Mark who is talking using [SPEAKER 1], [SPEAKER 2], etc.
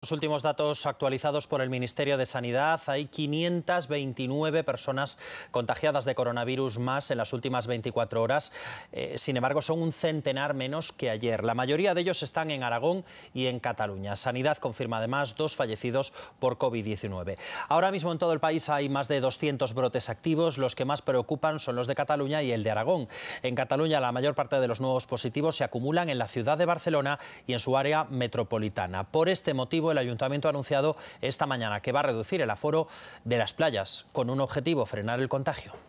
[SPEAKER 1] Los últimos datos actualizados por el Ministerio de Sanidad, hay 529 personas contagiadas de coronavirus más en las últimas 24 horas. Eh, sin embargo, son un centenar menos que ayer. La mayoría de ellos están en Aragón y en Cataluña. Sanidad confirma además dos fallecidos por COVID-19. Ahora mismo en todo el país hay más de 200 brotes activos. Los que más preocupan son los de Cataluña y el de Aragón. En Cataluña, la mayor parte de los nuevos positivos se acumulan en la ciudad de Barcelona y en su área metropolitana. Por este motivo, el ayuntamiento ha anunciado esta mañana que va a reducir el aforo de las playas con un objetivo, frenar el contagio.